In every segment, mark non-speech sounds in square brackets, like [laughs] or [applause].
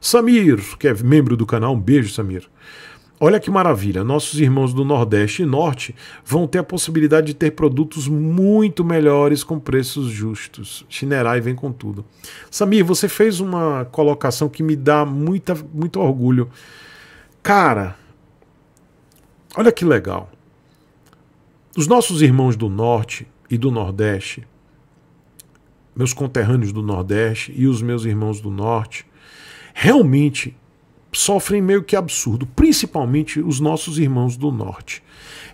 Samir, que é membro do canal, um beijo, Samir. Olha que maravilha, nossos irmãos do Nordeste e Norte vão ter a possibilidade de ter produtos muito melhores com preços justos. Chinerai vem com tudo. Samir, você fez uma colocação que me dá muita, muito orgulho. Cara, olha que legal. Os nossos irmãos do Norte e do Nordeste, meus conterrâneos do Nordeste e os meus irmãos do Norte, realmente sofrem meio que absurdo, principalmente os nossos irmãos do norte.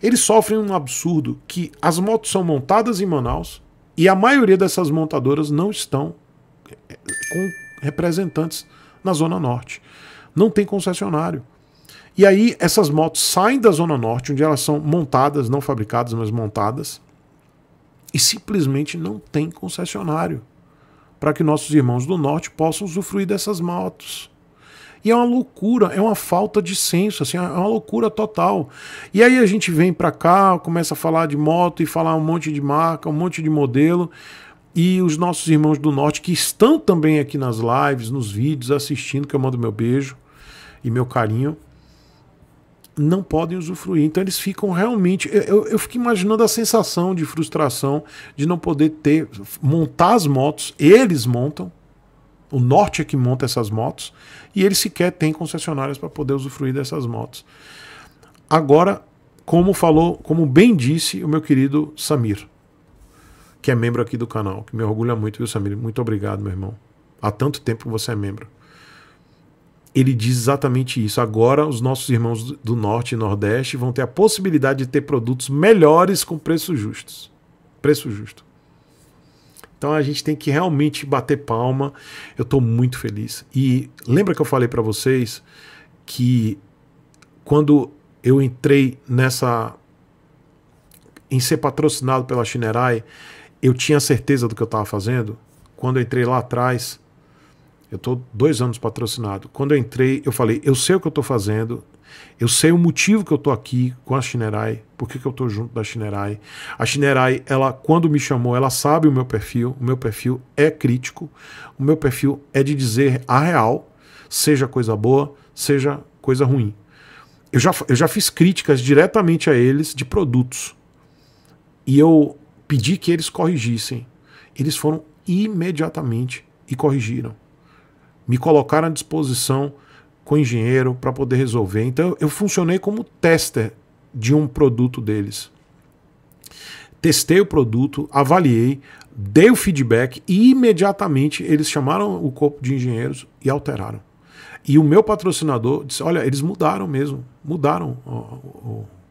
Eles sofrem um absurdo que as motos são montadas em Manaus e a maioria dessas montadoras não estão eh, com representantes na Zona Norte. Não tem concessionário. E aí essas motos saem da Zona Norte, onde elas são montadas, não fabricadas, mas montadas, e simplesmente não tem concessionário para que nossos irmãos do norte possam usufruir dessas motos. E é uma loucura, é uma falta de senso, assim, é uma loucura total. E aí a gente vem para cá, começa a falar de moto e falar um monte de marca, um monte de modelo. E os nossos irmãos do norte que estão também aqui nas lives, nos vídeos, assistindo, que eu mando meu beijo e meu carinho, não podem usufruir. Então eles ficam realmente. Eu, eu fico imaginando a sensação de frustração de não poder ter. montar as motos, eles montam. O norte é que monta essas motos. E eles sequer têm concessionárias para poder usufruir dessas motos. Agora, como falou, como bem disse o meu querido Samir, que é membro aqui do canal, que me orgulha muito, viu, Samir? Muito obrigado, meu irmão. Há tanto tempo que você é membro ele diz exatamente isso. Agora, os nossos irmãos do Norte e Nordeste vão ter a possibilidade de ter produtos melhores com preços justos. Preço justo. Então a gente tem que realmente bater palma. Eu estou muito feliz. E lembra que eu falei para vocês que quando eu entrei nessa em ser patrocinado pela Shinerai, eu tinha certeza do que eu estava fazendo. Quando eu entrei lá atrás, eu estou dois anos patrocinado. Quando eu entrei, eu falei: eu sei o que eu estou fazendo, eu sei o motivo que eu estou aqui com a Shinerai, por que, que eu estou junto da Shinerai. A Shinerai, ela, quando me chamou, ela sabe o meu perfil, o meu perfil é crítico, o meu perfil é de dizer a real, seja coisa boa, seja coisa ruim. Eu já, eu já fiz críticas diretamente a eles de produtos. E eu pedi que eles corrigissem. Eles foram imediatamente e corrigiram me colocaram à disposição com engenheiro para poder resolver. Então eu funcionei como tester de um produto deles. Testei o produto, avaliei, dei o feedback e imediatamente eles chamaram o corpo de engenheiros e alteraram. E o meu patrocinador disse: Olha, eles mudaram mesmo, mudaram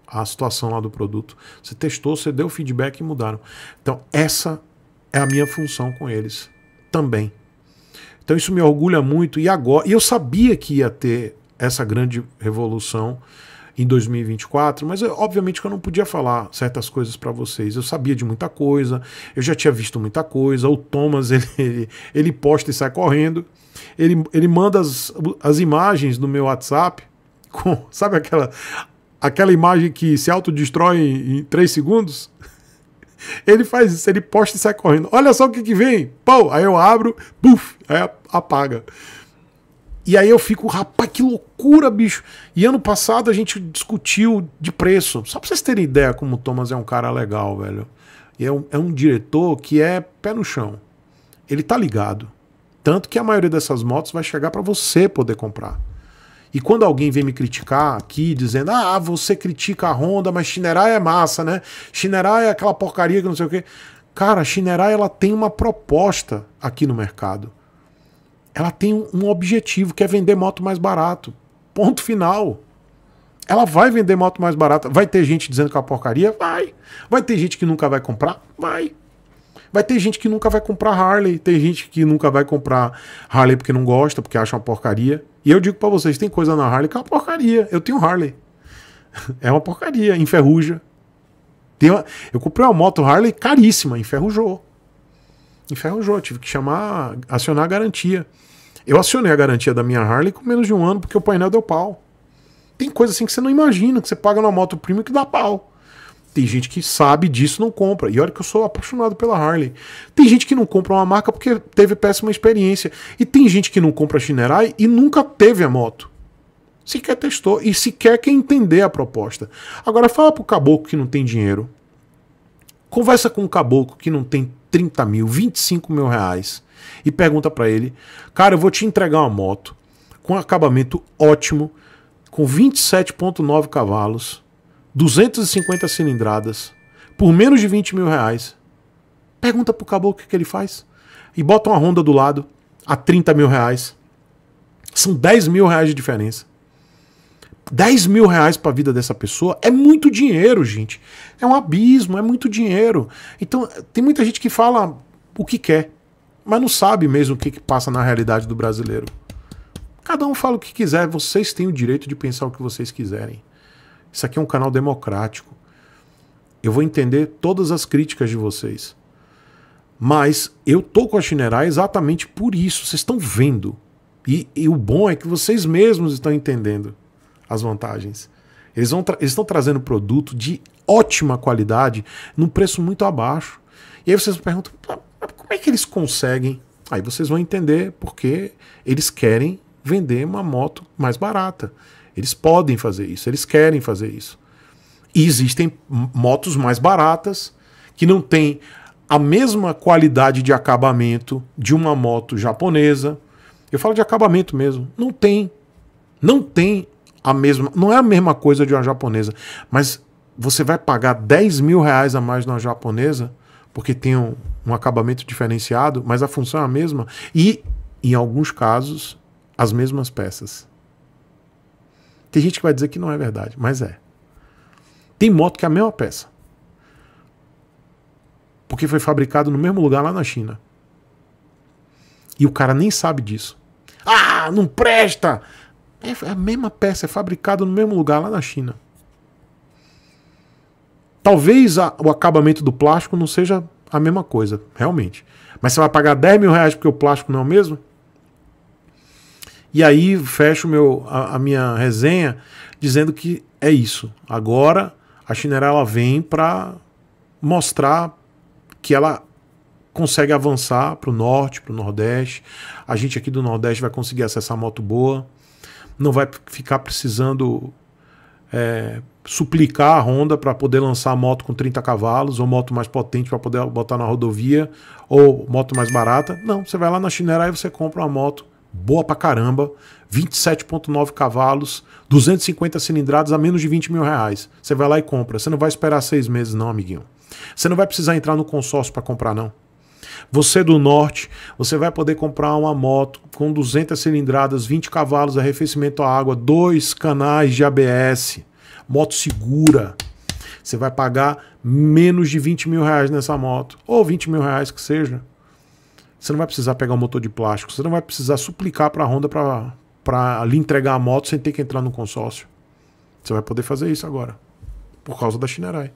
a, a situação lá do produto. Você testou, você deu feedback e mudaram. Então, essa é a minha função com eles também. Então isso me orgulha muito. E agora, e eu sabia que ia ter essa grande revolução em 2024, mas eu, obviamente que eu não podia falar certas coisas para vocês. Eu sabia de muita coisa, eu já tinha visto muita coisa. O Thomas [laughs] ele, ele, ele posta e sai correndo. Ele, ele manda as, as imagens no meu WhatsApp com, [laughs] sabe aquela aquela imagem que se autodestrói em, em 3 segundos? Ele faz isso, ele posta e sai correndo. Olha só o que, que vem. pau. aí eu abro, buf, aí apaga. E aí eu fico, rapaz, que loucura, bicho. E ano passado a gente discutiu de preço. Só pra vocês terem ideia como o Thomas é um cara legal, velho. E é um, é um diretor que é pé no chão. Ele tá ligado. Tanto que a maioria dessas motos vai chegar para você poder comprar. E quando alguém vem me criticar aqui, dizendo, ah, você critica a Honda, mas Shinerai é massa, né? Shinerai é aquela porcaria que não sei o quê. Cara, a Shinerai, ela tem uma proposta aqui no mercado. Ela tem um objetivo, que é vender moto mais barato. Ponto final. Ela vai vender moto mais barata. Vai ter gente dizendo que é uma porcaria? Vai. Vai ter gente que nunca vai comprar? Vai. Vai ter gente que nunca vai comprar Harley, tem gente que nunca vai comprar Harley porque não gosta, porque acha uma porcaria. E eu digo para vocês, tem coisa na Harley que é uma porcaria. Eu tenho Harley. [laughs] É uma porcaria, enferruja. Uma... Eu comprei uma moto Harley caríssima, enferrujou. Enferrujou, tive que chamar, acionar a garantia. Eu acionei a garantia da minha Harley com menos de um ano porque o painel deu pau. Tem coisa assim que você não imagina, que você paga numa moto premium que dá pau. Tem gente que sabe disso não compra. E olha que eu sou apaixonado pela Harley. Tem gente que não compra uma marca porque teve péssima experiência. E tem gente que não compra a Shinerai e nunca teve a moto. Sequer testou e sequer quer entender a proposta. Agora fala pro caboclo que não tem dinheiro. Conversa com um caboclo que não tem 30 mil, 25 mil reais e pergunta para ele: Cara, eu vou te entregar uma moto com acabamento ótimo, com 27,9 cavalos 250 cilindradas, por menos de 20 mil reais. Pergunta pro caboclo o que, que ele faz. E bota uma Honda do lado a 30 mil reais. São 10 mil reais de diferença. 10 mil reais para a vida dessa pessoa é muito dinheiro, gente. É um abismo, é muito dinheiro. Então, tem muita gente que fala o que quer, mas não sabe mesmo o que, que passa na realidade do brasileiro. Cada um fala o que quiser, vocês têm o direito de pensar o que vocês quiserem. Isso aqui é um canal democrático. Eu vou entender todas as críticas de vocês. Mas eu tô com a Chinerá exatamente por isso. Vocês estão vendo. E, e, o bom é que vocês mesmos estão entendendo as vantagens. Eles estão trazendo produto de ótima qualidade num preço muito abaixo. E aí vocês perguntam, como é que eles conseguem? Aí vocês vão entender porque eles querem vender uma moto mais barata. Eles podem fazer isso, eles querem fazer isso. E existem motos mais baratas que não têm a mesma qualidade de acabamento de uma moto japonesa. Eu falo de acabamento mesmo, não tem. Não tem a mesma, não é a mesma coisa de uma japonesa, mas você vai pagar 10 mil reais a mais na japonesa porque tem um, um acabamento diferenciado, mas a função é a mesma e, em alguns casos, as mesmas peças. Tem gente que vai dizer que não é verdade, mas é. Tem moto que é a mesma peça. Porque foi fabricado no mesmo lugar lá na China. E o cara nem sabe disso. Ah, não presta! É, é a mesma peça, é fabricado no mesmo lugar lá na China. Talvez a, o acabamento do plástico não seja a mesma coisa, realmente. Mas você vai pagar 10 mil reais porque o plástico não é o mesmo? E aí fecho meu, a, a minha resenha dizendo que é isso. Agora a China ela vem para mostrar que ela consegue avançar para o norte, para o nordeste. A gente aqui do nordeste vai conseguir acessar moto boa, não vai ficar precisando é, suplicar a Honda para poder lançar a moto com 30 cavalos, ou moto mais potente para poder botar na rodovia, ou moto mais barata. Não, você vai lá na Chinerai e você compra uma moto boa pra caramba, 27,9 cavalos, 250 cilindradas a menos de 20 mil reais. Você vai lá e compra. Você não vai esperar seis meses, não, amiguinho. Você não vai precisar entrar no consórcio para comprar, não. Você do norte, você vai poder comprar uma moto com 200 cilindradas, 20 cavalos, arrefecimento à água, dois canais de ABS, moto segura. Você vai pagar menos de 20 mil reais nessa moto, ou 20 mil reais que seja. Você não vai precisar pegar um motor de plástico, você não vai precisar suplicar para a Honda para lhe entregar a moto sem ter que entrar no consórcio. Você vai poder fazer isso agora, por causa da Shinerai.